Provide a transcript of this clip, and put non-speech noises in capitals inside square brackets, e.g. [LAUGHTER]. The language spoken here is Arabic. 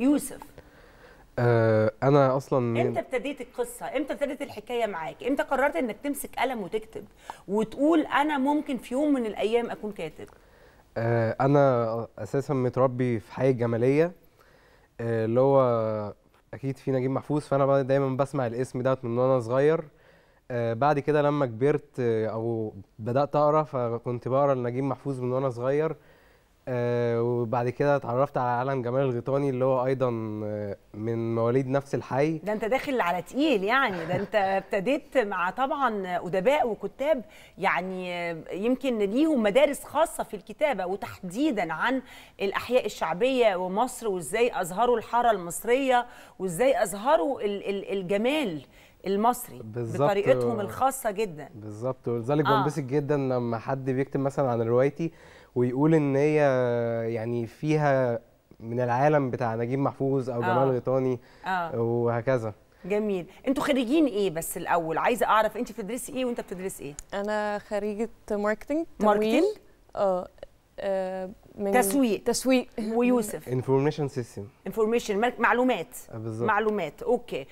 يوسف آه انا اصلا امتى ابتديت القصه امتى ابتدت الحكايه معاك امتى قررت انك تمسك قلم وتكتب وتقول انا ممكن في يوم من الايام اكون كاتب آه انا اساسا متربي في حي الجماليه آه اللي هو اكيد في نجيب محفوظ فانا دايما بسمع الاسم دوت من وانا صغير آه، بعد كده لما كبرت آه، او بدات اقرا فكنت بقرا لنجيب محفوظ من وانا صغير آه، وبعد كده اتعرفت على عالم جمال الغيطاني اللي هو ايضا آه، من مواليد نفس الحي ده انت داخل على تقيل يعني ده انت [LAUGHS] ابتديت مع طبعا ادباء وكتاب يعني آه، يمكن ليهم مدارس خاصه في الكتابه وتحديدا عن الاحياء الشعبيه ومصر وازاي اظهروا الحاره المصريه وازاي اظهروا الجمال المصري بطريقتهم الخاصه جدا بالظبط ولذلك آه. بنبسط جدا لما حد بيكتب مثلا عن روايتي ويقول ان هي يعني فيها من العالم بتاع نجيب محفوظ او جمال آه. غيطاني آه. وهكذا جميل انتوا خريجين ايه بس الاول عايزه اعرف انت بتدرسي ايه وانت بتدرس ايه انا خريجه ماركتنج تمويل آه،, اه من تسويق تسويق ويوسف انفورميشن سيستم انفورميشن معلومات بالظبط معلومات اوكي